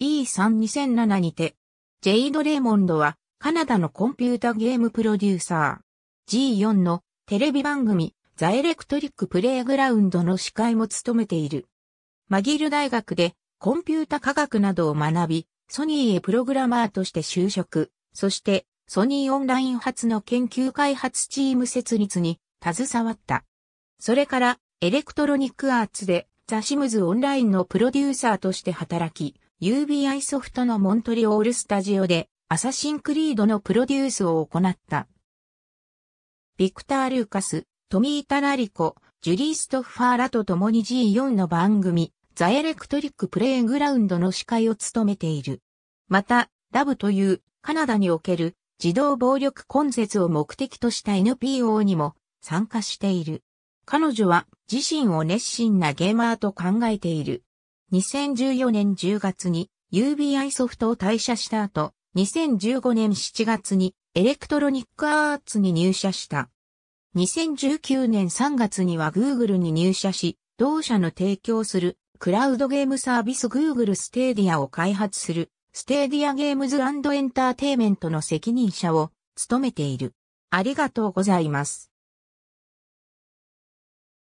E32007 にて、ジェイド・レイモンドはカナダのコンピュータゲームプロデューサー G4 のテレビ番組ザ・エレクトリック・プレイグラウンドの司会も務めている。マギル大学でコンピュータ科学などを学び、ソニーへプログラマーとして就職、そしてソニーオンライン発の研究開発チーム設立に携わった。それからエレクトロニックアーツでザ・シムズオンラインのプロデューサーとして働き、UBI ソフトのモントリオールスタジオでアサシンクリードのプロデュースを行った。ビクター・ルーカス、トミー・タラリコ、ジュリー・ストッファーらと共に G4 の番組、ザ・エレクトリック・プレイングラウンドの司会を務めている。また、ラブというカナダにおける児童暴力根絶を目的とした NPO にも参加している。彼女は自身を熱心なゲーマーと考えている。2014年10月に UBI ソフトを退社した後、2015年7月にエレクトロニックアーツに入社した。2019年3月には Google に入社し、同社の提供するクラウドゲームサービス Google ステーディアを開発するステーディアゲームズエンターテイメントの責任者を務めている。ありがとうございます。